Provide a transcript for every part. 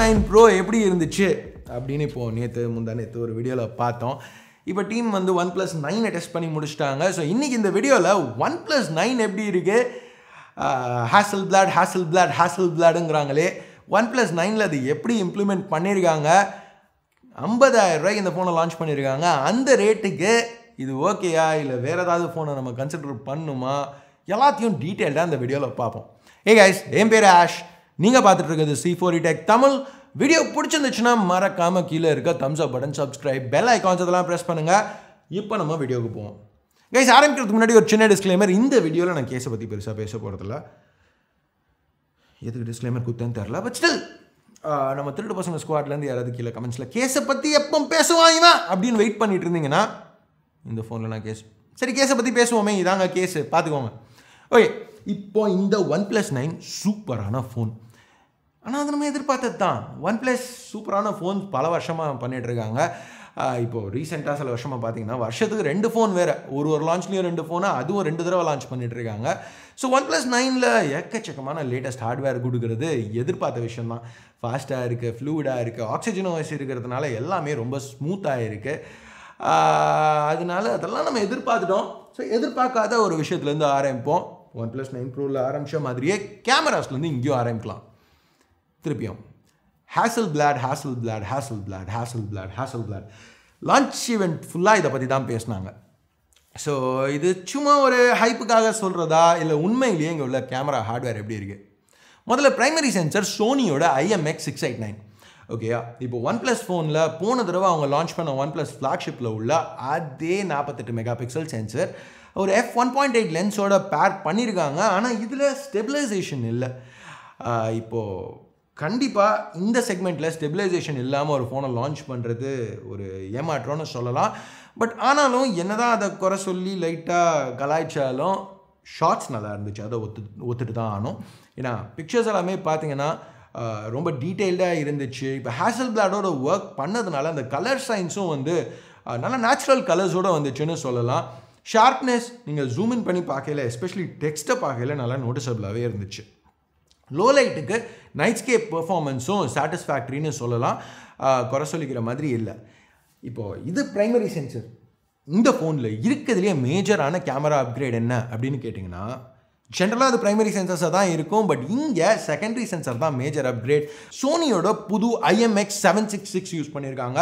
nine bro எப்படி இருந்துச்சு அப்படின்னு இப்போது நேற்று முந்தா நேற்று ஒரு வீடியோவில் பார்த்தோம் இப்போ டீம் வந்து ஒன் ப்ளஸ் நைனை டெஸ்ட் பண்ணி முடிச்சிட்டாங்க ஸோ இன்றைக்கி இந்த வீடியோவில் ஒன் ப்ளஸ் நைன் எப்படி இருக்குது ஹேசல் பிளாட் ஹேசல் பிளாட் ஹேசல் பிளாடுங்கிறாங்களே ஒன் ப்ளஸ் நைனில் அது எப்படி இம்ப்ளிமெண்ட் பண்ணியிருக்காங்க ஐம்பதாயிரம் ரூபாய்க்கு இந்த ஃபோனை லான்ச் பண்ணியிருக்காங்க அந்த ரேட்டுக்கு இது ஓகேயா இல்லை வேறு ஏதாவது ஃபோனை நம்ம கன்சிடர் பண்ணுமா எல்லாத்தையும் டீட்டெயில்டாக இந்த வீடியோவில் பார்ப்போம் ஏ கைஸ் என் பேர் ஆஷ் நீங்கள் பார்த்துட்டு இருக்கிறது C four tech e Tamil video பிடிச்சிருந்துச்சுன்னா மறக்காமல் கீழே இருக்க thumbs up button subscribe bell icons அதெல்லாம் ப்ரெஸ் பண்ணுங்கள் இப்போ நம்ம வீடியோவுக்கு போவோம் கைஸ் ஆரம்பிக்கிறதுக்கு முன்னாடி ஒரு சின்ன டிஸ்க்ளைமர் இந்த வீடியோவில் நான் கேஸை பற்றி பெருசாக பேச போகிறதில்ல எதுக்கு டிஸ்க்ளைமர் கொடுத்தேன்னு தெரில பட் ஸ்டில் நம்ம திருட்டு பசங்க ஸ்குவாட்லேருந்து யாராவது கீழே கமெண்ட்ஸில் கேஸை பற்றி எப்போ பேசுவான் இவன் அப்படின்னு வெயிட் பண்ணிட்டு இருந்தீங்கன்னா இந்த ஃபோனில் நான் கேஸ் சரி கேஸை பற்றி பேசுவோமே இதாங்க கேஸு பார்த்துக்கோங்க ஓகே இப்போ இந்த ஒன் ப்ளஸ் நைன் சூப்பரான ஃபோன் ஆனால் அது நம்ம எதிர்பார்த்தது தான் ஒன் ப்ளஸ் சூப்பரான ஃபோன் பல வருஷமாக பண்ணிகிட்ருக்காங்க இப்போது ரீசெண்டாக சில வருஷமாக பார்த்தீங்கன்னா வருஷத்துக்கு ரெண்டு ஃபோன் வேறு ஒரு ஒரு லான்ச்லேயும் ரெண்டு ஃபோனு அதுவும் ரெண்டு தடவை லான்ச் பண்ணிகிட்ருக்காங்க ஸோ ஒன் ப்ளஸ் நைனில் எக்கச்சக்கமான லேட்டஸ்ட் ஹார்ட்வேர் கொடுக்குறது எதிர்பார்த்த விஷயம் தான் ஃபாஸ்ட்டாக இருக்குது ஃப்ளூடாக இருக்குது ஆக்சிஜன் வசி இருக்கிறதுனால எல்லாமே ரொம்ப ஸ்மூத்தாக இருக்குது அதனால அதெல்லாம் நம்ம எதிர்பார்த்துட்டோம் ஸோ எதிர்பார்க்காத ஒரு விஷயத்துலேருந்து ஆரம்பிப்போம் ஒன் ப்ளஸ் நைன் ப்ரோவில் ஆரம்பித்த மாதிரியே கேமராஸ்லேருந்து இங்கேயும் ஆரம்பிக்கலாம் திருப்பியும் Hasselblad Hasselblad Hasselblad Hasselblad Hasselblad launch event ஃபுல்லாக இதை பற்றி தான் பேசினாங்க ஸோ இது சும்மா ஒரு ஹைப்புக்காக சொல்கிறதா இல்லை உண்மையிலேயே இங்கே உள்ள கேமரா ஹார்ட்வேர் எப்படி இருக்குது முதல்ல ப்ரைமரி சென்சர் சோனியோட ஐஎம்எக்ஸ் சிக்ஸ் எயிட் நைன் ஓகேயா இப்போ ஒன் ப்ளஸ் ஃபோனில் போன தடவை அவங்க லான்ச் பண்ண ஒன் ப்ளஸ் ஃப்ளாக்ஷிப்பில் உள்ள அதே நாற்பத்தெட்டு மெகா பிக்சல் சென்சர் ஒரு எஃப் ஒன் பாயிண்ட் எயிட் லென்ஸோட பேர் பண்ணியிருக்காங்க ஆனால் இதில் ஸ்டெபிலைசேஷன் இல்லை இப்போது கண்டிப்பாக இந்த செக்மெண்ட்டில் ஸ்டெபிலைசேஷன் இல்லாமல் ஒரு ஃபோனை லான்ச் பண்ணுறது ஒரு ஏமாற்றம்னு சொல்லலாம் பட் ஆனாலும் என்ன தான் அதை குறை சொல்லி லைட்டாக கலாய்ச்சாலும் ஷார்ட்ஸ் நல்லா இருந்துச்சு அதை ஒத்து ஒத்துட்டு தான் ஆனும் ஏன்னா பிக்சர்ஸ் எல்லாமே பார்த்தீங்கன்னா ரொம்ப டீட்டெயில்டாக இருந்துச்சு இப்போ ஹேசல் பிளாடோட ஒர்க் பண்ணதுனால அந்த கலர் சயின்ஸும் வந்து நல்ல நேச்சுரல் கலர்ஸோடு வந்துச்சுன்னு சொல்லலாம் ஷார்ப்னஸ் நீங்கள் ஜூம் இன் பண்ணி பார்க்கல எஸ்பெஷலி டெக்ஸ்ட்டை பார்க்கல நல்லா நோட்டிசபிளாகவே இருந்துச்சு லோ லைட்டுக்கு நைட்ஸ்கேப் பெர்ஃபார்மன்ஸும் சாட்டிஸ்ஃபேக்ட்ரின்னு சொல்லலாம் குறை சொல்லிக்கிற மாதிரி இல்லை இப்போது இது ப்ரைமரி சென்சர் இந்த ஃபோனில் இருக்கிறதுலேயே மேஜரான கேமரா அப்கிரேட் என்ன அப்படின்னு கேட்டிங்கன்னா ஜென்ரலாக அது ப்ரைமரி சென்சர்ஸாக தான் இருக்கும் பட் இங்கே செகண்டரி சென்சர் தான் மேஜர் அப்கிரேட் சோனியோட புது IMX seven six six use பண்ணியிருக்காங்க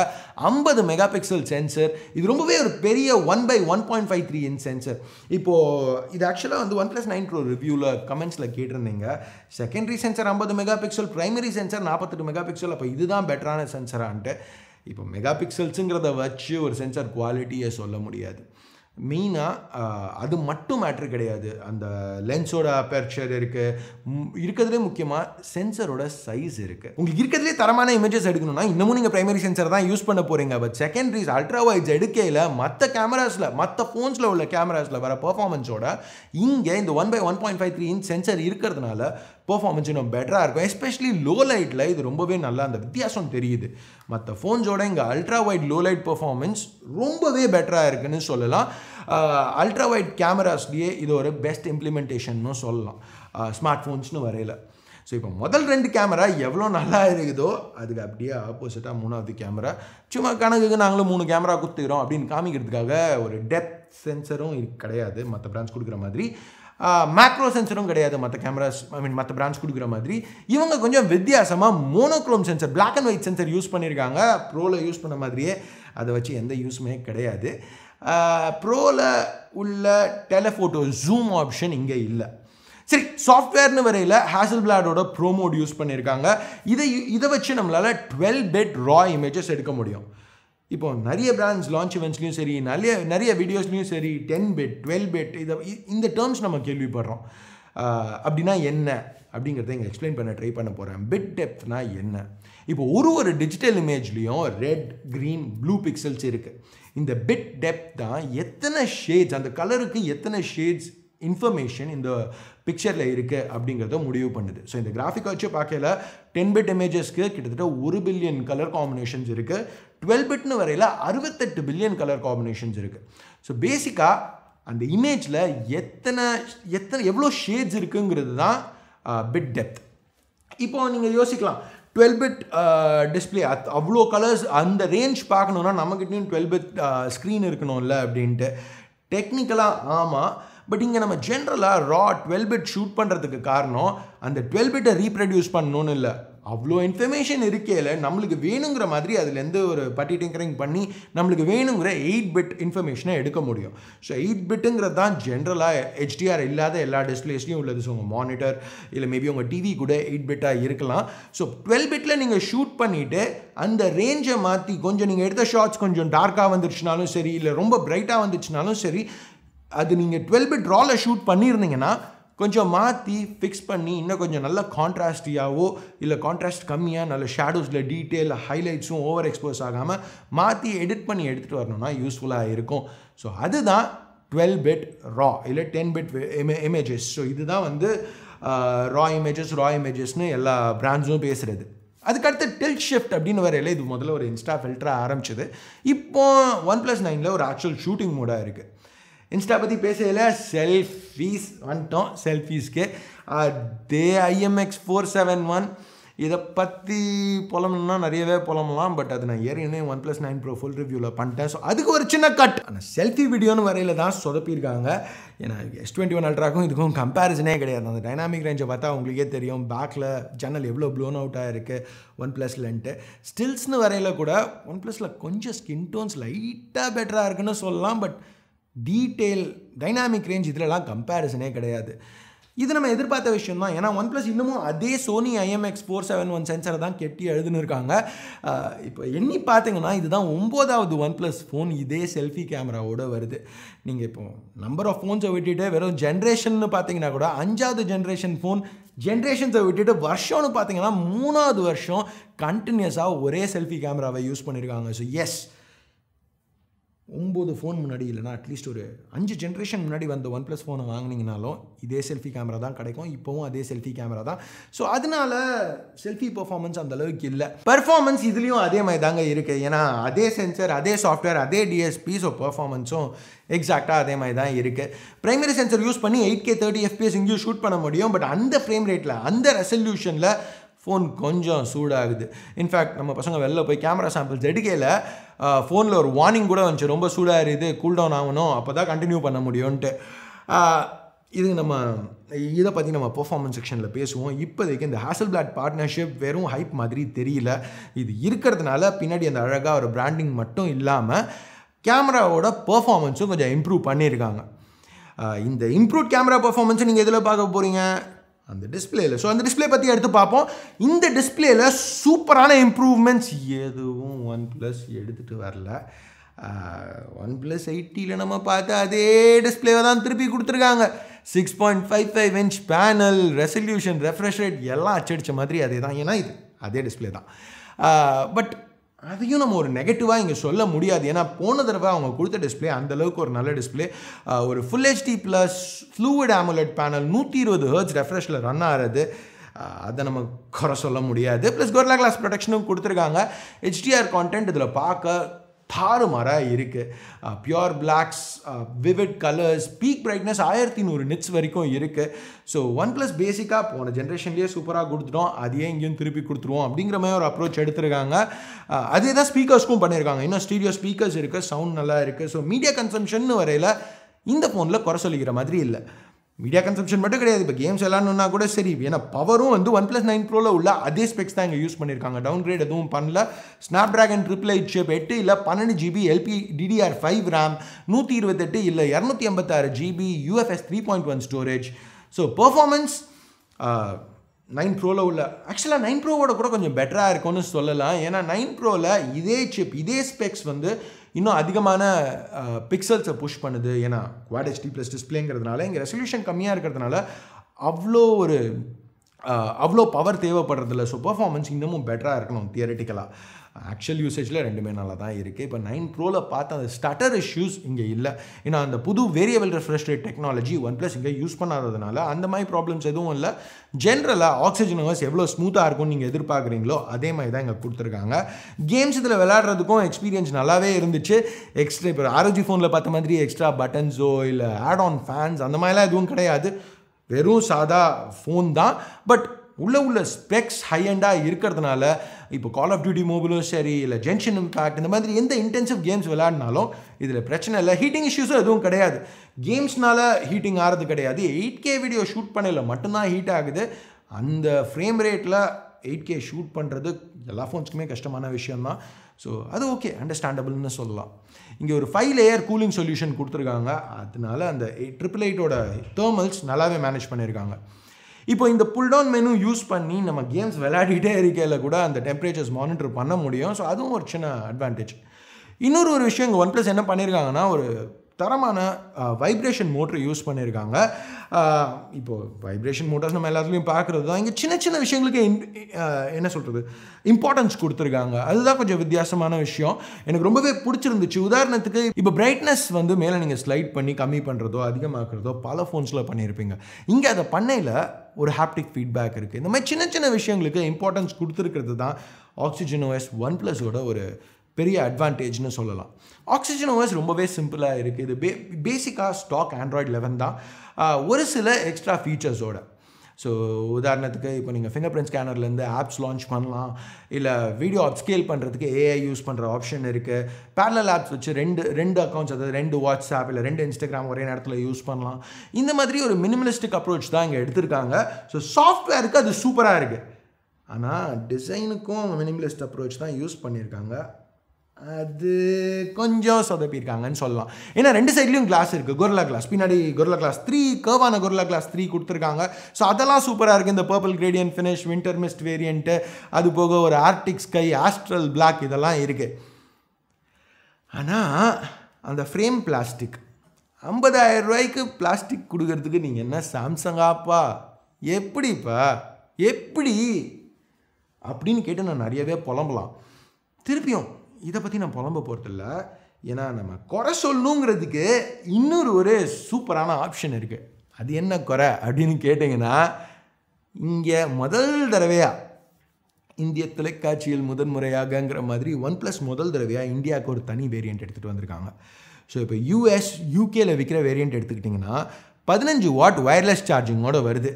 ஐம்பது மெகா பிக்சல் சென்சர் இது ரொம்பவே ஒரு பெரிய one by one point five three in sensor இப்போது இது ஆக்சுவலாக வந்து ஒன் ப்ளஸ் நைன் ப்ரோ ரிவ்யூவில் கமெண்ட்ஸில் கேட்டிருந்தீங்க செகண்டரி சென்சர் ஐம்பது மெகா பிக்சல் ப்ரைமரி சென்சர் நாற்பத்தெட்டு மெகா பிக்சல் அப்போ இதுதான் பெட்டரான சென்சரான்ட்டு இப்போ மெகா பிக்சல்ஸுங்கிறத வச்சு ஒரு சென்சர் குவாலிட்டியை சொல்ல முடியாது மெயினாக அது மட்டும் மேட்ரு கிடையாது அந்த லென்ஸோட அப்பேர்ச்சர் இருக்குது இருக்கிறதுலே முக்கியமாக சென்சரோட சைஸ் இருக்குது உங்களுக்கு இருக்கிறதுலே தரமான இமேஜஸ் எடுக்கணும்னா இன்னமும் நீங்கள் ப்ரைமரி சென்சர் தான் யூஸ் பண்ண போகிறீங்க பட் செகண்டரிஸ் அல்ட்ரா வைட்ஸ் எடுக்கையில் மற்ற கேமராஸில் மற்ற ஃபோன்ஸில் உள்ள கேமராஸில் வர பர்ஃபார்மன்ஸோட இங்கே இந்த one by one point five three inch sensor இருக்கிறதுனால பர்ஃபார்மன்ஸ் இன்னும் பெட்டராக இருக்கும் எஸ்பெஷலி லோ லைட்டில் இது ரொம்பவே நல்லா அந்த வித்தியாசம் தெரியுது மற்ற ஃபோன்ஸோட இங்கே ultra wide low light performance ரொம்பவே பெட்டராக இருக்குன்னு சொல்லலாம் அல்ட்ரா வைட் கேமராஸ்லேயே இது ஒரு பெஸ்ட் இம்ப்ளிமெண்டேஷன் சொல்லலாம் ஸ்மார்ட் ஃபோன்ஸ்னு வரையில் ஸோ இப்போ முதல் ரெண்டு கேமரா எவ்வளோ நல்லா இருக்குதோ அதுக்கு அப்படியே ஆப்போசிட்டாக மூணாவது கேமரா சும்மா கணக்குக்கு நாங்களும் மூணு கேமரா கொடுத்துக்கிறோம் அப்படின்னு காமிக்கிறதுக்காக ஒரு டெப்த் சென்சரும் கிடையாது மற்ற பிரான்ச் கொடுக்குற மாதிரி மேக்ரோ சென்சரும் கிடையாது மற்ற கேமராஸ் ஐ மீன் மற்ற பிராண்ட்ஸ் கொடுக்குற மாதிரி இவங்க கொஞ்சம் வித்தியாசமாக monochrome sensor black and white sensor use பண்ணியிருக்காங்க ப்ரோவில் யூஸ் பண்ண மாதிரியே அதை வச்சு எந்த யூஸுமே கிடையாது ப்ரோவில் உள்ள டெலஃபோட்டோ ஜூம் ஆப்ஷன் இங்கே இல்லை சரி சாஃப்ட்வேர்னு வரையில் ஹேசல் பிளாடோட ப்ரோமோட் யூஸ் பண்ணியிருக்காங்க இதை இதை வச்சு நம்மளால் டுவெல் பெட் ரா இமேஜஸ் எடுக்க முடியும் இப்போ நிறைய பிராண்ட்ஸ் லான்ச் இவெண்ட்ஸ்லையும் சரி நிறைய நிறைய வீடியோஸ்லையும் சரி டென் பெட் டுவெல் பெட் இதை இந்த டேர்ம்ஸ் நம்ம கேள்விப்படுறோம் அப்படின்னா என்ன அப்படிங்கிறத இங்கே எக்ஸ்பிளைன் பண்ண ட்ரை பண்ண போகிறேன் பெட் டெப்த்னா என்ன இப்போ ஒரு ஒரு டிஜிட்டல் இமேஜ்லேயும் ரெட் க்ரீன் ப்ளூ பிக்சல்ஸ் இருக்குது இந்த பெட் டெப்த் தான் எத்தனை ஷேட்ஸ் அந்த கலருக்கு எத்தனை ஷேட்ஸ் இன்ஃபர்மேஷன் இந்த பிக்சரில் இருக்குது அப்படிங்கிறத முடிவு பண்ணுது ஸோ இந்த கிராஃபிக் வச்சு பார்க்கல டென் பிட் இமேஜஸ்க்கு கிட்டத்தட்ட ஒரு பில்லியன் கலர் காம்பினேஷன்ஸ் இருக்குது டுவெல் பிட்னு வரையில் அறுபத்தெட்டு பில்லியன் கலர் காம்பினேஷன்ஸ் இருக்குது ஸோ பேசிக்காக அந்த இமேஜில் எத்தனை எத்தனை எவ்வளோ ஷேட்ஸ் இருக்குங்கிறது தான் பிட் டெப்த் இப்போது நீங்கள் யோசிக்கலாம் டுவெல் பிட் டிஸ்பிளே அத் அவ்வளோ கலர்ஸ் அந்த ரேஞ்ச் பார்க்கணுன்னா நம்மக்கிட்டையும் டுவெல் பிட் ஸ்க்ரீன் இருக்கணும்ல அப்படின்ட்டு டெக்னிக்கலாக ஆமாம் பட் இங்கே நம்ம ஜென்ரலாக ரா டுவெல் பிட் ஷூட் பண்ணுறதுக்கு காரணம் அந்த டுவெல் பிட்டை ரீப்ரடியூஸ் பண்ணணும்னு இல்லை அவ்வளோ இன்ஃபர்மேஷன் இருக்கையில் நம்மளுக்கு வேணுங்கிற மாதிரி அதுலேருந்து ஒரு பட்டி டிங்கரிங் பண்ணி நம்மளுக்கு வேணுங்கிற எயிட் பிட் இன்ஃபர்மேஷனை எடுக்க முடியும் ஸோ எயிட் பிட்டுங்கிறது தான் ஜென்ரலாக ஹெச்டிஆர் இல்லாத எல்லா டிஸ்பிளேஸ்லையும் உள்ளது ஸோ உங்கள் மானிட்டர் இல்லை மேபி உங்கள் டிவி கூட எயிட் பிட்டாக இருக்கலாம் ஸோ டுவெல் பிட்டில் நீங்கள் ஷூட் பண்ணிவிட்டு அந்த ரேஞ்சை மாற்றி கொஞ்சம் நீங்கள் எடுத்த ஷார்ட்ஸ் கொஞ்சம் டார்க்காக வந்துருச்சுனாலும் சரி இல்லை ரொம்ப பிரைட்டாக வந்துச்சுனாலும் சரி அது நீங்கள் டுவெல் பிட் ராவில் ஷூட் பண்ணியிருந்தீங்கன்னா கொஞ்சம் மாற்றி ஃபிக்ஸ் பண்ணி இன்னும் கொஞ்சம் நல்ல கான்ட்ராஸ்டியாவோ இல்லை கான்ட்ராஸ்ட் கம்மியாக நல்ல ஷேடோஸில் டீட்டெயில் ஹைலைட்ஸும் ஓவர் எக்ஸ்போஸ் ஆகாமல் மாற்றி எடிட் பண்ணி எடுத்துகிட்டு வரணும்னா யூஸ்ஃபுல்லாக இருக்கும் ஸோ அதுதான் டுவெல் பிட் ரா இல்லை டென் பிட் இமேஜஸ் ஸோ இதுதான் வந்து ரா இமேஜஸ் ரா இமேஜஸ்னு எல்லா பிராண்ட்ஸும் பேசுகிறது அதுக்கடுத்து டில் ஷிஃப்ட் அப்படின்னு வரையில இது முதல்ல ஒரு இன்ஸ்டா ஃபில்டராக ஆரம்பிச்சது இப்போது ஒன் ப்ளஸ் நைனில் ஒரு ஆக்சுவல் ஷூட்டிங் மூடாக இருக்குது இன்ஸ்டா பற்றி பேசையில் செல்ஃபீஸ் வந்துட்டோம் செல்ஃபீஸ்க்கு டே ஐஎம்எக்ஸ் ஃபோர் செவன் ஒன் இதை பற்றி புலம்னா நிறையவே புலம்பலாம் பட் அது நான் ஏறினே one plus nine pro full ரிவ்யூவில் பண்ணிட்டேன் ஸோ அதுக்கு ஒரு சின்ன கட் ஆனால் செல்ஃபி வீடியோன்னு வரையில் தான் சொதப்பியிருக்காங்க ஏன்னா எஸ் டுவெண்ட்டி ஒன் அல்ட்ராக்கும் இதுக்கும் கம்பேரிசனே கிடையாது அந்த டைனாமிக் ரேஞ்சை பார்த்தா உங்களுக்கே தெரியும் பேக்கில் ஜன்னல் எவ்வளோ ப்ளோன் அவுட்டாக இருக்குது ஒன் ப்ளஸ்லன்ட்டு ஸ்டில்ஸ்னு வரையில் கூட ஒன் ப்ளஸில் கொஞ்சம் ஸ்கின் டோன்ஸ் லைட்டாக பெட்டராக இருக்குன்னு சொல்லலாம் பட் டீட்டெயில் டைனாமிக் ரேஞ்ச் இதிலலாம் கம்பேரிசனே கிடையாது இது நம்ம எதிர்பார்த்த விஷயம் தான் ஏன்னா ஒன் ப்ளஸ் இன்னமும் அதே Sony IMX four seven one சென்சரை தான் கெட்டி எழுதுனிருக்காங்க இப்போ எண்ணி பார்த்தீங்கன்னா இதுதான் ஒம்போதாவது ஒன் ப்ளஸ் ஃபோன் இதே செல்ஃபி கேமராவோடு வருது நீங்கள் இப்போ நம்பர் ஆஃப் ஃபோன்ஸை விட்டுட்டு வெறும் ஜென்ரேஷன்னு பார்த்தீங்கன்னா கூட அஞ்சாவது ஜென்ரேஷன் ஃபோன் ஜென்ரேஷன்ஸை விட்டுட்டு வருஷம்னு பார்த்தீங்கன்னா மூணாவது வருஷம் கண்டினியூஸாக ஒரே செல்ஃபி கேமராவை யூஸ் பண்ணியிருக்காங்க ஸோ எஸ் ஒம்பது ஃபோன் முன்னாடி இல்லைனா அட்லீஸ்ட் ஒரு அஞ்சு ஜென்ரேஷன் முன்னாடி வந்த ஒன் ப்ளஸ் ஃபோனை வாங்கினீங்கனாலும் இதே செல்ஃபி கேமரா தான் கிடைக்கும் இப்போவும் அதே செல்ஃபி கேமரா தான் ஸோ அதனால செல்ஃபி பர்ஃபார்மன்ஸ் அந்தளவுக்கு இல்லை பர்ஃபார்மன்ஸ் இதுலேயும் அதே மாதிரி தாங்க இருக்குது ஏன்னா அதே சென்சர் அதே சாஃப்ட்வேர் அதே டிஎஸ்பி ஸோ பர்ஃபார்மன்ஸும் எக்ஸாக்டாக அதே மாதிரி தான் இருக்குது ப்ரைமரி சென்சர் யூஸ் பண்ணி எயிட் கே தேர்ட்டி எஃபிஎஸ் இங்கேயும் ஷூட் பண்ண முடியும் பட் அந்த ஃப்ரேம் ரேட்டில் அந்த ரெசல்யூஷனில் ஃபோன் கொஞ்சம் சூடாகுது இன்ஃபேக்ட் நம்ம பசங்க வெளில போய் கேமரா சாம்பிள்ஸ் எடுக்கையில் ஃபோனில் ஒரு வார்னிங் கூட வந்துச்சு ரொம்ப சூடாக கூல் கூல்டவுன் ஆகணும் அப்போ தான் கண்டினியூ பண்ண முடியும்ன்ட்டு இது நம்ம இதை பற்றி நம்ம பர்ஃபார்மன்ஸ் செக்ஷனில் பேசுவோம் இப்போதைக்கு இந்த ஹேசல் பிளாட் பார்ட்னர்ஷிப் வெறும் ஹைப் மாதிரி தெரியல இது இருக்கிறதுனால பின்னாடி அந்த அழகாக ஒரு பிராண்டிங் மட்டும் இல்லாமல் கேமராவோட பர்ஃபார்மன்ஸும் கொஞ்சம் இம்ப்ரூவ் பண்ணியிருக்காங்க இந்த இம்ப்ரூவ் கேமரா பர்ஃபார்மன்ஸை நீங்கள் எதில் பார்க்க போகிறீங்க அந்த டிஸ்பிளேயில் ஸோ அந்த டிஸ்பிளே பற்றி எடுத்து பார்ப்போம் இந்த டிஸ்பிளேயில் சூப்பரான இம்ப்ரூவ்மெண்ட்ஸ் எதுவும் ஒன் ப்ளஸ் எடுத்துகிட்டு வரல ஒன் ப்ளஸ் எயிட்டியில் நம்ம பார்த்து அதே டிஸ்பிளேவை தான் திருப்பி கொடுத்துருக்காங்க six point five five inch panel resolution refresh rate எல்லாம் அச்சடித்த மாதிரி அதே தான் ஏன்னா இது அதே டிஸ்பிளே தான் பட் அதையும் நம்ம ஒரு நெகட்டிவாக இங்கே சொல்ல முடியாது ஏன்னா போன தடவை அவங்க கொடுத்த டிஸ்பிளே அந்தளவுக்கு ஒரு நல்ல டிஸ்பிளே ஒரு full HD plus fluid AMOLED panel நூற்றி இருபது ஹர்ட்ஸ் ரெஃப்ரெஷில் ரன் ஆகிறது அதை நம்ம குறை சொல்ல முடியாது ப்ளஸ் கோர்லா கிளாஸ் ப்ரொடெக்ஷனும் கொடுத்துருக்காங்க ஹெச்டிஆர் கான்டென்ட் இதில் பார்க்க தாறுமாறாக இருக்குது pure blacks vivid colours peak brightness ஆயிரத்தி நூறு நிட்ஸ் வரைக்கும் இருக்குது ஸோ ஒன் ப்ளஸ் பேசிக்காக போன ஜென்ரேஷன்லேயே சூப்பராக கொடுத்துட்டோம் அதையே இங்கேயும் திருப்பி கொடுத்துருவோம் அப்படிங்கிற மாதிரி ஒரு அப்ரோச் எடுத்திருக்காங்க அதே தான் ஸ்பீக்கர்ஸ்க்கும் பண்ணியிருக்காங்க இன்னும் ஸ்டீடியோ ஸ்பீக்கர்ஸ் இருக்குது சவுண்ட் நல்லா இருக்குது ஸோ மீடியா கன்சம்ஷன் வரையில் இந்த ஃபோனில் குறை சொல்லிக்கிற மாதிரி இல்லை மீடியா கன்சம்ஷன் மட்டும் கிடையாது இப்போ கேம்ஸ் விளாடணுன்னா கூட சரி ஏன்னா பவரும் வந்து ஒன் ப்ளஸ் நைன் ப்ரோவில் உள்ள அதே ஸ்பெக்ஸ் தான் இங்கே யூஸ் பண்ணியிருக்காங்க டவுன் கிரேட் எதுவும் பண்ணல ஸ்னாப் ட்ராகன் ட்ரிபிள் எயிட் ஷேப் எட்டு இல்லை பன்னெண்டு GB LP DDR five RAM நூற்றி இருபத்தெட்டு இல்லை இரநூத்தி ஐம்பத்தாறு GB UFS three point one storage so performance nine ப்ரோவில் உள்ள ஆக்சுவலாக நைன் ப்ரோவோட கூட கொஞ்சம் பெட்டராக இருக்கும்னு சொல்லலாம் ஏன்னா நைன் ப்ரோவில் இதே சிப் இதே ஸ்பெக்ஸ் வந்து இன்னும் அதிகமான பிக்சல்ஸை புஷ் பண்ணுது ஏன்னா குவாட் ஹெச்டி ப்ளஸ் டிஸ்பிளேங்கிறதுனால இங்கே ரெசல்யூஷன் கம்மியாக இருக்கிறதுனால அவ்வளோ ஒரு அவ்வளோ பவர் தேவைப்படுறதில்ல ஸோ பர்ஃபார்மன்ஸ் இன்னமும் பெட்டராக இருக்கணும் தியரட்டிக்கலாக ஆக்சுவல் யூசேஜில் ரெண்டுமே நல்லா தான் இருக்குது இப்போ நைன் ப்ரோவில் பார்த்து அந்த ஸ்டட்டர் இஷ்யூஸ் இங்கே இல்லை ஏன்னா அந்த புது variable refresh technology one plus இங்கே யூஸ் பண்ணாததுனால அந்த மாதிரி ப்ராப்ளம்ஸ் எதுவும் இல்லை ஜென்ரலாக ஆக்சிஜன் ஹவர்ஸ் எவ்வளோ ஸ்மூத்தாக இருக்கும்னு நீங்கள் எதிர்பார்க்குறீங்களோ அதே மாதிரி தான் இங்கே கொடுத்துருக்காங்க கேம்ஸ் இதில் விளாட்றதுக்கும் எக்ஸ்பீரியன்ஸ் நல்லாவே இருந்துச்சு எக்ஸ்ட்ரா இப்போ ஆரோஜி ஃபோனில் பார்த்த மாதிரி எக்ஸ்ட்ரா பட்டன்ஸோ இல்லை ஆட் ஆன் ஃபேன்ஸ் அந்த மாதிரிலாம் எதுவும் கிடையாது வெறும் சாதா ஃபோன் தான் பட் உள்ளே உள்ள ஸ்பெக்ஸ் ஹை ஹையண்டாக இருக்கிறதுனால இப்போ கால் ஆஃப் டியூட்டி மொபைலும் சரி இல்லை ஜென்ஷன் இம்பேக்ட் இந்த மாதிரி எந்த இன்டென்சிவ் கேம்ஸ் விளையாடினாலும் இதில் பிரச்சனை இல்லை ஹீட்டிங் இஷ்யூஸும் எதுவும் கிடையாது கேம்ஸ்னால ஹீட்டிங் ஆகிறது கிடையாது எயிட் கே வீடியோ ஷூட் பண்ணல மட்டும்தான் ஹீட் ஆகுது அந்த ஃப்ரேம் ரேட்டில் எயிட் கே ஷூட் பண்ணுறது எல்லா ஃபோன்ஸ்க்குமே கஷ்டமான விஷயம்தான் ஸோ அது ஓகே அண்டர்ஸ்டாண்டபிள்னு சொல்லலாம் இங்கே ஒரு ஃபைவ் லேயர் கூலிங் சொல்யூஷன் கொடுத்துருக்காங்க அதனால அந்த ட்ரிபிள் எயிட்டோட தேர்மல்ஸ் நல்லாவே மேனேஜ் பண்ணியிருக்காங்க இப்போ இந்த புல் டவுன் மெனு யூஸ் பண்ணி நம்ம கேம்ஸ் விளையாடிட்டே இருக்கையில் கூட அந்த டெம்பரேச்சர்ஸ் மானிட்டர் பண்ண முடியும் ஸோ அதுவும் ஒரு சின்ன அட்வான்டேஜ் இன்னொரு ஒரு விஷயம் இங்கே ஒன் ப்ளஸ் என்ன பண்ணியிருக்காங்கன்னா ஒரு தரமான வைப்ரேஷன் மோட்ரு யூஸ் பண்ணியிருக்காங்க இப்போது வைப்ரேஷன் மோட்டர்ஸ் நம்ம எல்லாத்துலேயும் பார்க்குறது தான் இங்கே சின்ன சின்ன விஷயங்களுக்கு என்ன சொல்கிறது இம்பார்ட்டன்ஸ் கொடுத்துருக்காங்க அதுதான் கொஞ்சம் வித்தியாசமான விஷயம் எனக்கு ரொம்பவே பிடிச்சிருந்துச்சு உதாரணத்துக்கு இப்போ பிரைட்னஸ் வந்து மேலே நீங்கள் ஸ்லைட் பண்ணி கம்மி பண்ணுறதோ அதிகமாக்குறதோ பல ஃபோன்ஸில் பண்ணியிருப்பீங்க இங்கே அதை பண்ணையில் ஒரு ஹாப்டிக் ஃபீட்பேக் இருக்குது இந்த மாதிரி சின்ன சின்ன விஷயங்களுக்கு இம்பார்ட்டன்ஸ் கொடுத்துருக்கிறது தான் ஆக்சிஜன் ஓஎஸ் ஒன் ப்ளஸோட ஒரு பெரிய அட்வான்டேஜ்னு சொல்லலாம் ஆக்சிஜன் ஓஎஸ் ரொம்பவே சிம்பிளாக இருக்குது இது பே பேசிக்காக ஸ்டாக் ஆண்ட்ராய்டு லெவன் தான் ஒரு சில எக்ஸ்ட்ரா ஃபீச்சர்ஸோட ஸோ உதாரணத்துக்கு இப்போ நீங்கள் ஃபிங்கர் பிரிண்ட் ஸ்கேனர்லேருந்து ஆப்ஸ் லான்ச் பண்ணலாம் இல்லை வீடியோ அப்ஸ்கேல் பண்ணுறதுக்கு ஏஐ யூஸ் பண்ணுற ஆப்ஷன் இருக்குது பேரலல் ஆப்ஸ் வச்சு ரெண்டு ரெண்டு அக்கௌண்ட்ஸ் அதாவது ரெண்டு வாட்ஸ்அப் இல்லை ரெண்டு இன்ஸ்டாகிராம் ஒரே நேரத்தில் யூஸ் பண்ணலாம் இந்த மாதிரி ஒரு மினிமலிஸ்டிக் அப்ரோச் தான் இங்கே எடுத்திருக்காங்க ஸோ சாஃப்ட்வேருக்கு அது சூப்பராக இருக்குது ஆனால் டிசைனுக்கும் மினிமலிஸ்ட் அப்ரோச் தான் யூஸ் பண்ணியிருக்காங்க அது கொஞ்சம் சொதப்பியிருக்காங்கன்னு சொல்லலாம் ஏன்னா ரெண்டு சைட்லேயும் கிளாஸ் இருக்குது கொர்லா கிளாஸ் பின்னாடி கொர்லா கிளாஸ் த்ரீ கர்வான கொர்லா கிளாஸ் த்ரீ கொடுத்துருக்காங்க ஸோ அதெல்லாம் சூப்பராக இருக்குது இந்த purple gradient finish winter mist variant அது போக ஒரு ஆர்டிக் ஸ்கை ஆஸ்ட்ரல் பிளாக் இதெல்லாம் இருக்குது ஆனால் அந்த ஃப்ரேம் பிளாஸ்டிக் ஐம்பதாயிரம் ரூபாய்க்கு பிளாஸ்டிக் கொடுக்கறதுக்கு நீங்கள் என்ன சாம்சங்காப்பா எப்படிப்பா எப்படி அப்படின்னு கேட்டு நான் நிறையவே புலம்பலாம் திருப்பியும் இதை பற்றி நான் புலம்ப போகிறதில்ல ஏன்னா நம்ம குறை சொல்லணுங்கிறதுக்கு இன்னொரு ஒரு சூப்பரான ஆப்ஷன் இருக்குது அது என்ன குறை அப்படின்னு கேட்டிங்கன்னா இங்கே முதல் தடவையாக இந்திய தொலைக்காட்சியில் முதன்முறையாகங்கிற மாதிரி ஒன் ப்ளஸ் முதல் தடவையாக இந்தியாவுக்கு ஒரு தனி வேரியண்ட் எடுத்துகிட்டு வந்திருக்காங்க ஸோ இப்போ யூஎஸ் யூகேயில் விற்கிற வேரியண்ட் எடுத்துக்கிட்டிங்கன்னா பதினஞ்சு வாட் ஒயர்லெஸ் சார்ஜிங்கோடு வருது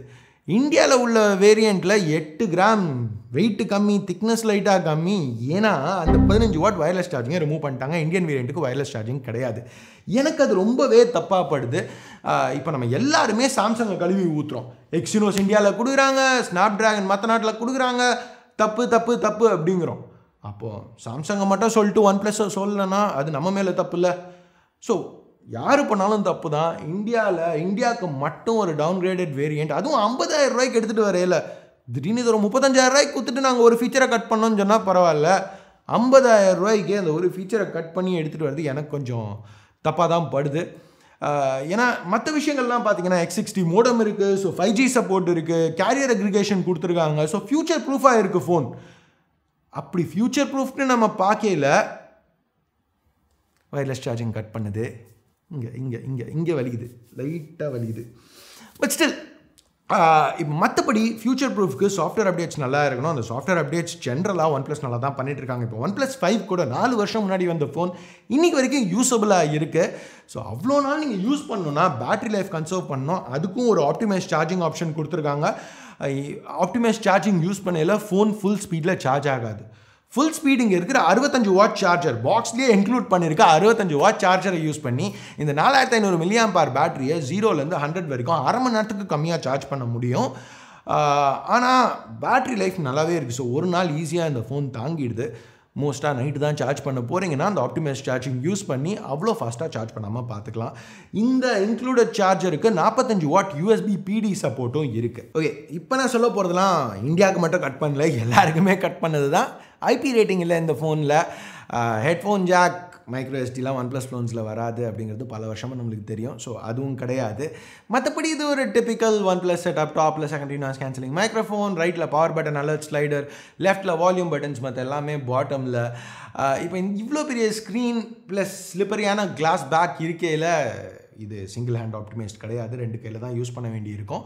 இந்தியாவில் உள்ள வேரியண்ட்டில் எட்டு கிராம் வெயிட்டு கம்மி திக்னஸ் லைட்டாக கம்மி ஏன்னா அந்த பதினஞ்சு வாட் வயர்லெஸ் சார்ஜிங்கை ரிமூவ் பண்ணிட்டாங்க இந்தியன் வேரியண்ட்டுக்கு வயர்லெஸ் சார்ஜிங் கிடையாது எனக்கு அது ரொம்பவே தப்பாகப்படுது இப்போ நம்ம எல்லாருமே சாம்சங்கை கழுவி ஊற்றுறோம் எக்ஸினோஸ் இந்தியாவில் கொடுக்குறாங்க ஸ்னாப் ட்ராகன் மற்ற நாட்டில் கொடுக்குறாங்க தப்பு தப்பு தப்பு அப்படிங்கிறோம் அப்போது சாம்சங்கை மட்டும் சொல்லிட்டு ஒன் ப்ளஸ் சொல்லலைன்னா அது நம்ம மேலே தப்பு இல்லை ஸோ யார் பண்ணாலும் தப்பு தான் இந்தியாவில் இந்தியாவுக்கு மட்டும் ஒரு டவுன்கிரேடட் வேரியண்ட் அதுவும் ஐம்பதாயிரம் ரூபாய்க்கு எடுத்துகிட்டு வரையில திடீர்னு இது ஒரு முப்பத்தஞ்சாயிரம் ரூபாய்க்கு கொடுத்துட்டு நாங்கள் ஒரு ஃபீச்சரை கட் பண்ணோம்னு சொன்னால் பரவாயில்ல ஐம்பதாயிரம் ரூபாய்க்கு அந்த ஒரு ஃபீச்சரை கட் பண்ணி எடுத்துகிட்டு வர்றது எனக்கு கொஞ்சம் தப்பாக தான் படுது ஏன்னா மற்ற விஷயங்கள்லாம் பார்த்தீங்கன்னா எக்ஸ் சிக்ஸ்டி மோடம் இருக்குது ஸோ ஃபைவ் ஜி சப்போர்ட் இருக்குது கேரியர் அக்ரிகேஷன் கொடுத்துருக்காங்க ஸோ ஃப்யூச்சர் ப்ரூஃபாக இருக்குது ஃபோன் அப்படி ஃப்யூச்சர் ப்ரூஃப்னு நம்ம பார்க்கல ஒயர்லெஸ் சார்ஜிங் கட் பண்ணுது இங்கே இங்கே இங்கே இங்கே வலிக்குது லைட்டாக வலிக்குது பட் ஸ்டில் இப்போ மற்றபடி ஃபியூச்சர் ப்ரூஃப்க்கு சாஃப்ட்வேர் அப்டேட்ஸ் நல்லா இருக்கணும் அந்த சாஃப்ட்வேர் அப்டேட்ஸ் ஜென்ரலாக ஒன் ப்ளஸ் நல்லா தான் பண்ணிட்டு இருக்காங்க இப்போ ஒன் ப்ளஸ் ஃபைவ் கூட நாலு வருஷம் முன்னாடி வந்த ஃபோன் இன்றைக்கி வரைக்கும் யூஸபிளாக இருக்குது ஸோ அவ்வளோ நாள் நீங்கள் யூஸ் பண்ணணும்னா பேட்டரி லைஃப் கன்சர்வ் பண்ணணும் அதுக்கும் ஒரு ஆப்டிமைஸ் சார்ஜிங் ஆப்ஷன் கொடுத்துருக்காங்க ஆப்டிமைஸ் சார்ஜிங் யூஸ் பண்ணையில் ஃபோன் ஃபுல் ஸ்பீடில் சார்ஜ் ஆகாது ஃபுல் ஸ்பீடு இங்கே இருக்கிற அறுபத்தஞ்சு வாட் சார்ஜர் பாக்ஸ்லேயே இன்க்ளூட் பண்ணியிருக்க அறுபத்தஞ்சு வாட் சார்ஜரை யூஸ் பண்ணி இந்த நாலாயிரத்தி ஐநூறு மில்லியம் பார் பேட்டரியை ஜீரோலேருந்து ஹண்ட்ரட் வரைக்கும் அரை மணி நேரத்துக்கு கம்மியாக சார்ஜ் பண்ண முடியும் ஆனால் பேட்ரி லைஃப் நல்லாவே இருக்குது ஸோ ஒரு நாள் ஈஸியாக இந்த ஃபோன் தாங்கிடுது மோஸ்ட்டாக நைட்டு தான் சார்ஜ் பண்ண போகிறீங்கன்னா அந்த ஆப்டிமைஸ் சார்ஜிங் யூஸ் பண்ணி அவ்வளோ ஃபாஸ்ட்டாக சார்ஜ் பண்ணாமல் பார்த்துக்கலாம் இந்த இன்க்ளூடட் சார்ஜருக்கு நாற்பத்தஞ்சு வாட் யூஎஸ்பி பிடி சப்போர்ட்டும் இருக்குது ஓகே இப்போ நான் சொல்ல போகிறதுலாம் இந்தியாவுக்கு மட்டும் கட் பண்ணல எல்லாருக்குமே கட் பண்ணது தான் ஐபி ரேட்டிங் இல்லை இந்த ஃபோனில் ஹெட்ஃபோன் ஜாக் மைக்ரோ எஸ்டிலாம் ஒன் ப்ளஸ் ஃபோன்ஸில் வராது அப்படிங்கிறது பல வருஷமாக நம்மளுக்கு தெரியும் ஸோ அதுவும் கிடையாது மற்றபடி இது ஒரு டிப்பிக்கல் ஒன் ப்ளஸ் செட்டப் டாப்பில் செகண்ட் நாய்ஸ் கேன்சலிங் மைக்ரோஃபோன் ரைட்டில் பவர் பட்டன் அலர்ட் ஸ்லைடர் லெஃப்ட்டில் வால்யூம் பட்டன்ஸ் மற்ற எல்லாமே பாட்டமில் இப்போ இவ்வளோ பெரிய ஸ்க்ரீன் ப்ளஸ் ஸ்லிப்பரியான கிளாஸ் பேக் இருக்கையில் இது சிங்கிள் ஹேண்ட் ஆப்டிமைஸ்ட் கிடையாது ரெண்டு கையில் தான் யூஸ் பண்ண வேண்டியிருக்கும்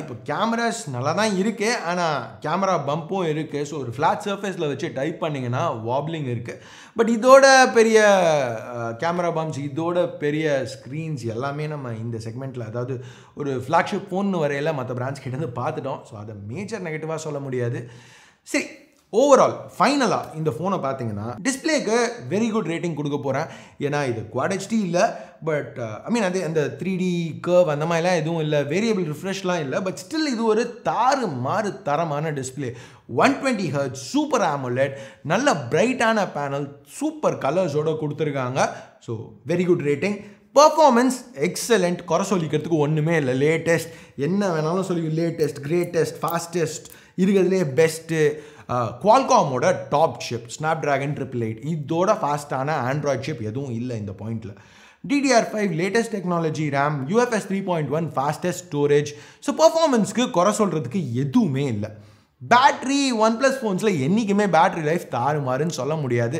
இப்போ கேமராஸ் நல்லா தான் இருக்குது ஆனால் கேமரா பம்பும் இருக்குது ஸோ ஒரு ஃப்ளாட் சர்ஃபேஸில் வச்சு டைப் பண்ணிங்கன்னா வாப்லிங் இருக்குது பட் இதோட பெரிய கேமரா பம்ப்ஸ் இதோட பெரிய ஸ்க்ரீன்ஸ் எல்லாமே நம்ம இந்த செக்மெண்ட்டில் அதாவது ஒரு ஃப்ளாக்ஷிப் ஃபோன் வரையில் மற்ற பிரான்ச் கிட்டேருந்து பார்த்துட்டோம் ஸோ அதை மேஜர் நெகட்டிவாக சொல்ல முடியாது சரி ஓவரால் ஃபைனலாக இந்த ஃபோனை பார்த்தீங்கன்னா டிஸ்பிளேக்கு வெரி குட் ரேட்டிங் கொடுக்க போகிறேன் ஏன்னா இது குவாட் ஹெச்டி இல்லை பட் ஐ மீன் அது அந்த த்ரீ டி கர்வ் அந்த மாதிரிலாம் எதுவும் இல்லை வேரியபிள் ரிஃப்ரெஷ்லாம் இல்லை பட் ஸ்டில் இது ஒரு தாறு மாறு தரமான display one twenty hertz super AMOLED நல்ல பிரைட்டான பேனல் சூப்பர் கலர்ஸோடு கொடுத்துருக்காங்க so very good rating performance excellent குறை சொல்லிக்கிறதுக்கு ஒன்றுமே இல்லை லேட்டஸ்ட் என்ன வேணாலும் சொல்லி லேட்டஸ்ட் கிரேட்டஸ்ட் ஃபாஸ்டஸ்ட் இருக்கிறதுலே பெஸ்ட்டு குவால்காமோட top chip Snapdragon triple eight இதோட ஃபாஸ்ட்டான ஆண்ட்ராய்ட் சிப் எதுவும் இல்லை இந்த பாயிண்ட்டில் DDR five latest technology RAM UFS three point one fastest storage so பர்ஃபார்மன்ஸ்க்கு குறை சொல்கிறதுக்கு எதுவுமே இல்லை பேட்ரி ஒன் ப்ளஸ் ஃபோன்ஸில் என்றைக்குமே பேட்ரி லைஃப் தாறுமாறுன்னு சொல்ல முடியாது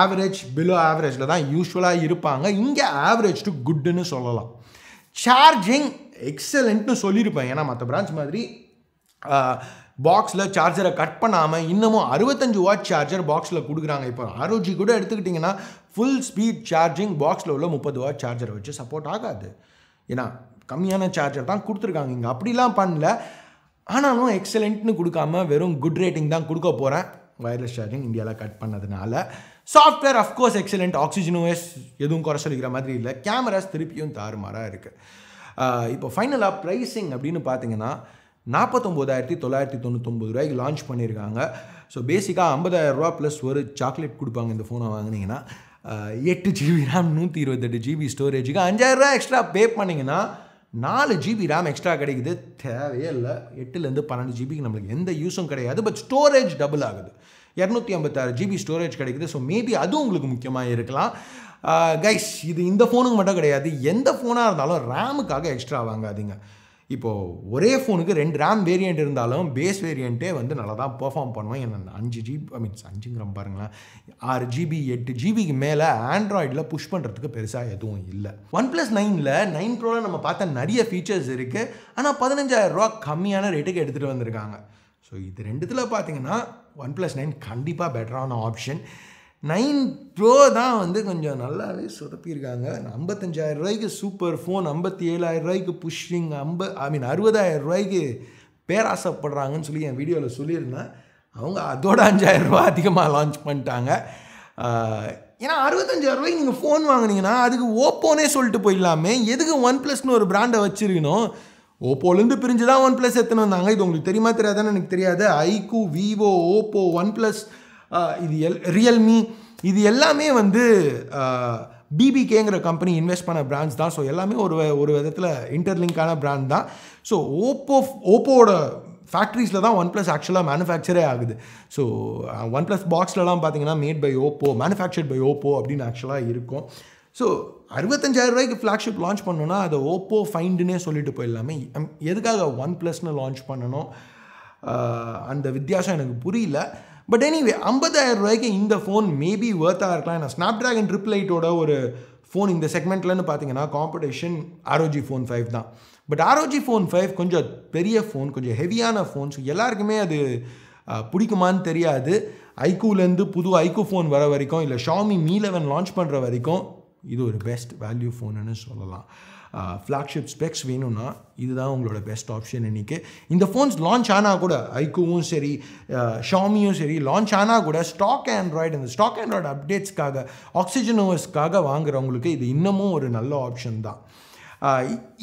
ஆவரேஜ் பிலோ ஆவரேஜில் தான் யூஸ்வலாக இருப்பாங்க இங்கே ஆவரேஜ் டு குட்டுன்னு சொல்லலாம் சார்ஜிங் எக்ஸலண்ட்னு சொல்லியிருப்பேன் ஏன்னா மற்ற பிரான்ச் மாதிரி பாக்ஸில் சார்ஜரை கட் பண்ணாமல் இன்னமும் அறுபத்தஞ்சு வாட் சார்ஜர் பாக்ஸில் கொடுக்குறாங்க இப்போ ஆரோஜி கூட எடுத்துக்கிட்டிங்கன்னா ஃபுல் ஸ்பீட் சார்ஜிங் பாக்ஸில் உள்ள முப்பது வாட் சார்ஜரை வச்சு சப்போர்ட் ஆகாது ஏன்னா கம்மியான சார்ஜர் தான் கொடுத்துருக்காங்க இங்கே அப்படிலாம் பண்ணல ஆனாலும் எக்ஸலென்ட்னு கொடுக்காம வெறும் குட் ரேட்டிங் தான் கொடுக்க போகிறேன் வயர்லெஸ் சார்ஜிங் இந்தியாவில் கட் பண்ணதுனால software of course excellent oxygen OS எதுவும் குறை சொல்லிக்கிற மாதிரி இல்லை கேமராஸ் திருப்பியும் தாறுமாறாக இருக்குது இப்போ ஃபைனலாக ப்ரைஸிங் அப்படின்னு பார்த்தீங்கன்னா நாற்பத்தொம்போதாயிரத்தி தொள்ளாயிரத்தி தொண்ணூத்தொம்பது ரூபாய்க்கு லான்ச் பண்ணியிருக்காங்க ஸோ பேசிக்காக ஐம்பதாயிரம் ரூபா ப்ளஸ் ஒரு சாக்லேட் கொடுப்பாங்க இந்த ஃபோனை வாங்கினீங்கன்னா எட்டு ஜிபி ரேம் நூற்றி இருபத்தெட்டு ஜிபி ஸ்டோரேஜுக்கு அஞ்சாயிரரூவா எக்ஸ்ட்ரா பே பண்ணிங்கன்னா நாலு ஜிபி ரேம் எக்ஸ்ட்ரா கிடைக்குது தேவையே இல்லை எட்டுலேருந்து பன்னெண்டு ஜிபிக்கு நம்மளுக்கு எந்த யூஸும் கிடையாது பட் ஸ்டோரேஜ் டபுள் ஆகுது இரநூத்தி ஐம்பத்தாறு ஜிபி ஸ்டோரேஜ் கிடைக்குது ஸோ மேபி அதுவும் உங்களுக்கு முக்கியமாக இருக்கலாம் கைஸ் இது இந்த ஃபோனுக்கு மட்டும் கிடையாது எந்த ஃபோனாக இருந்தாலும் ரேமுக்காக எக்ஸ்ட்ரா வாங்காதீங்க இப்போது ஒரே ஃபோனுக்கு ரெண்டு ரேம் வேரியண்ட் இருந்தாலும் பேஸ் வேரியண்ட்டே வந்து நல்லா தான் பர்ஃபார்ம் பண்ணுவேன் என்ன அஞ்சு ஜிபி ஐ மீன்ஸ் அஞ்சுங்கிற பாருங்களேன் ஆறு ஜிபி எட்டு ஜிபிக்கு மேலே ஆண்ட்ராய்டில் புஷ் பண்ணுறதுக்கு பெருசாக எதுவும் இல்லை ஒன் ப்ளஸ் நைனில் நைன் ப்ரோவில் நம்ம பார்த்த நிறைய ஃபீச்சர்ஸ் இருக்குது ஆனால் ரூபா கம்மியான ரேட்டுக்கு எடுத்துகிட்டு வந்திருக்காங்க ஸோ இது ரெண்டுத்தில் பார்த்தீங்கன்னா ஒன் ப்ளஸ் நைன் கண்டிப்பாக பெட்டரான ஆப்ஷன் நைன் ப்ரோ தான் வந்து கொஞ்சம் நல்லாவே சொதப்பியிருக்காங்க ஐம்பத்தஞ்சாயிரம் ரூபாய்க்கு சூப்பர் ஃபோன் ஐம்பத்தி ஏழாயிரம் ரூபாய்க்கு புஷ்ஷிங் ஐம்ப ஐ மீன் அறுபதாயிரம் ரூபாய்க்கு பேராசைப்படுறாங்கன்னு சொல்லி என் வீடியோவில் சொல்லியிருந்தேன் அவங்க அதோட அஞ்சாயிரம் ரூபா அதிகமாக லான்ச் பண்ணிட்டாங்க ஏன்னா அறுபத்தஞ்சாயிரம் ரூபாய்க்கு நீங்கள் ஃபோன் வாங்கினீங்கன்னா அதுக்கு ஓப்போனே சொல்லிட்டு போயிடலாமே எதுக்கு ஒன் ப்ளஸ்னு ஒரு பிராண்டை வச்சுருக்கணும் ஓப்போலேருந்து பிரிஞ்சு தான் ஒன் ப்ளஸ் எத்தனை வந்தாங்க இது உங்களுக்கு தெரியுமா தெரியாதுன்னு எனக்கு தெரியாது ஐக்கு விவோ ஓப்போ ஒன் ப்ளஸ் இது எல் ரியல்மி இது எல்லாமே வந்து பிபிகேங்கிற கம்பெனி இன்வெஸ்ட் பண்ண பிராண்ட்ஸ் தான் ஸோ எல்லாமே ஒரு ஒரு விதத்தில் இன்டர்லிங்கான பிராண்ட் தான் ஸோ ஓப்போ ஓப்போவோட ஃபேக்ட்ரிஸில் தான் ஒன் ப்ளஸ் ஆக்சுவலாக மேனுஃபேக்சரே ஆகுது ஸோ ஒன் ப்ளஸ் பாக்ஸ்லலாம் பார்த்தீங்கன்னா made by Oppo manufactured by Oppo அப்படின்னு ஆக்சுவலாக இருக்கும் ஸோ அறுபத்தஞ்சாயிரம் ரூபாய்க்கு ஃப்ளாக்ஷிப் லான்ச் பண்ணோன்னா அதை ஓப்போ ஃபைண்டுன்னே சொல்லிட்டு போயிடலாமே எதுக்காக ஒன் ப்ளஸ்னு லான்ச் பண்ணணும் அந்த வித்தியாசம் எனக்கு புரியல பட் எனிவே ஐம்பதாயிரம் ரூபாய்க்கு இந்த ஃபோன் மேபி ஒர்த்தாக இருக்கலாம் ஏன்னா ஸ்னாப் ட்ராகன் ட்ரிபிள் எயிட்டோட ஒரு ஃபோன் இந்த செக்மெண்ட்லன்னு பார்த்தீங்கன்னா காம்படிஷன் ஆரோஜி ஃபோன் ஃபைவ் தான் பட் ஆரோஜி ஃபோன் ஃபைவ் கொஞ்சம் பெரிய ஃபோன் கொஞ்சம் ஹெவியான ஃபோன்ஸ் எல்லாருக்குமே அது பிடிக்குமான்னு தெரியாது ஐக்கூலேருந்து புது ஐக்கூ ஃபோன் வர வரைக்கும் இல்லை ஷாமி மீ லெவன் லான்ச் பண்ணுற வரைக்கும் இது ஒரு பெஸ்ட் வேல்யூ ஃபோனுன்னு சொல்லலாம் ஃப்ளாக்ஷிப் ஸ்பெக்ஸ் வேணும்னா இதுதான் உங்களோட பெஸ்ட் ஆப்ஷன் இன்றைக்கி இந்த ஃபோன்ஸ் லான்ச் ஆனால் கூட ஐக்கோவும் சரி ஷாமியும் சரி லான்ச் ஆனால் கூட ஸ்டாக் ஆண்ட்ராய்டு இந்த ஸ்டாக் ஆண்ட்ராய்டு அப்டேட்ஸ்க்காக ஆக்சிஜன் ஓவர்ஸ்க்காக வாங்குறவங்களுக்கு இது இன்னமும் ஒரு நல்ல ஆப்ஷன் தான்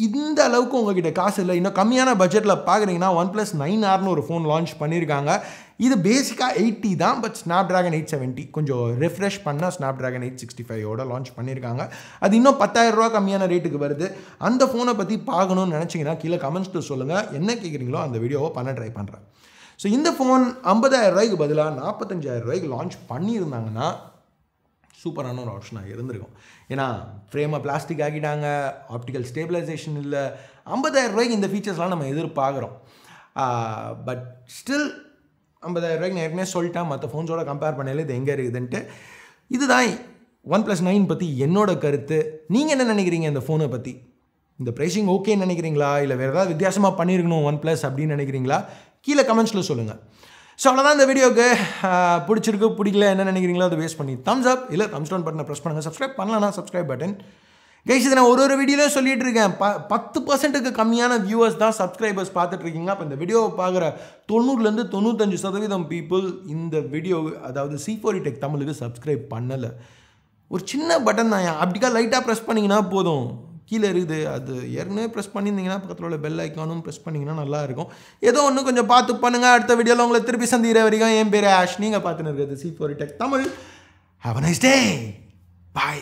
இந்த அளவுக்கு உங்ககிட்ட காசு இல்லை இன்னும் கம்மியான பட்ஜெட்டில் பார்க்குறீங்கன்னா ஒன் ப்ளஸ் நைன் ஆர்னு ஒரு ஃபோன் லான்ச் பண்ணியிருக்காங்க இது பேசிக்காக எயிட்டி தான் but Snapdragon eight seventy கொஞ்சம் ரெஃப்ரெஷ் பண்ணால் ஸ்னாப் ட்ராகன் எயிட் சிக்ஸ்டி ஃபைவோட லான்ச் பண்ணியிருக்காங்க அது இன்னும் பத்தாயிரம் ரூபா கம்மியான ரேட்டுக்கு வருது அந்த ஃபோனை பற்றி பார்க்கணும்னு நினச்சிங்கன்னா கீழே கமெண்ட்ஸில் சொல்லுங்கள் என்ன கேட்குறீங்களோ அந்த வீடியோவை பண்ண ட்ரை பண்ணுறேன் ஸோ இந்த ஃபோன் ஐம்பதாயிரம் ரூபாய்க்கு பதிலாக நாற்பத்தஞ்சாயிரம் ரூபாய்க்கு லான்ச் பண்ணியிருந்தாங்கன்னா சூப்பரான ஒரு ஆப்ஷனாக இருந்திருக்கும் ஏன்னா ஃப்ரேமை பிளாஸ்டிக் ஆக்கிட்டாங்க ஆப்டிக்கல் ஸ்டேபிளைசேஷன் இல்லை ஐம்பதாயிரம் ரூபாய்க்கு இந்த ஃபீச்சர்ஸ்லாம் நம்ம எதிர்பார்க்குறோம் பட் ஸ்டில் ஐம்பதாயிரம் ரூபாய்க்கு ஏற்கனவே சொல்லிட்டேன் மற்ற ஃபோன்ஸோட கம்பேர் பண்ணல இது எங்கே இருக்குதுன்ட்டு இதுதான் ஒன் ப்ளஸ் நைன் பற்றி என்னோட கருத்து நீங்கள் என்ன நினைக்கிறீங்க இந்த ஃபோனை பற்றி இந்த ப்ரைஸிங் ஓகேன்னு நினைக்கிறீங்களா இல்லை வேறு ஏதாவது வித்தியாசமாக பண்ணியிருக்கணும் ஒன் ப்ளஸ் அப்படின்னு நினைக்கிறீங்களா கீழே கமெண்ட்ஸில் சொல்லுங்கள் ஸோ அவ்வளோதான் இந்த வீடியோக்கு பிடிச்சிருக்கு பிடிக்கல என்ன நினைக்கிறீங்களோ அதை வேஸ்ட் பண்ணி தம்ஸ் அப் இல்லை தம்ஸ் டவுன் பட்டனை ப்ரெஸ் பண்ணுங்கள் சப்ஸ்கிரைப் பண்ணலன்னா சப்ஸ்கிரைப் பட்டன் கைஸ் இதை நான் ஒரு ஒரு வீடியோவில் சொல்லிட்டு இருக்கேன் ப பத்து பர்சன்ட்டுக்கு கம்மியான வியூவர்ஸ் தான் சப்ஸ்கிரைபர்ஸ் பார்த்துட்டு இருக்கீங்க அப்போ இந்த வீடியோவை பார்க்குற தொண்ணூறுலேருந்து தொண்ணூத்தஞ்சு சதவீதம் பீப்புள் இந்த வீடியோ அதாவது சி ஃபோரி டெக் தமிழுக்கு சப்ஸ்கிரைப் பண்ணலை ஒரு சின்ன பட்டன் தான் அப்படிக்கா லைட்டாக ப்ரெஸ் பண்ணிங்கன்னா போதும் கீழே இருக்குது அது ஏற்கனவே ப்ரெஸ் பண்ணியிருந்தீங்கன்னா பக்கத்தில் உள்ள பெல் ஐக்கானும் ப்ரெஸ் பண்ணிங்கன்னா நல்லாயிருக்கும் ஏதோ ஒன்று கொஞ்சம் பார்த்து பண்ணுங்கள் அடுத்த வீடியோவில் உங்களை திருப்பி சந்திக்கிற வரைக்கும் என் பேர் ஆஷ் நீங்கள் பார்த்துன்னு இருக்கிறது C four E Tech Tamil have nice day bye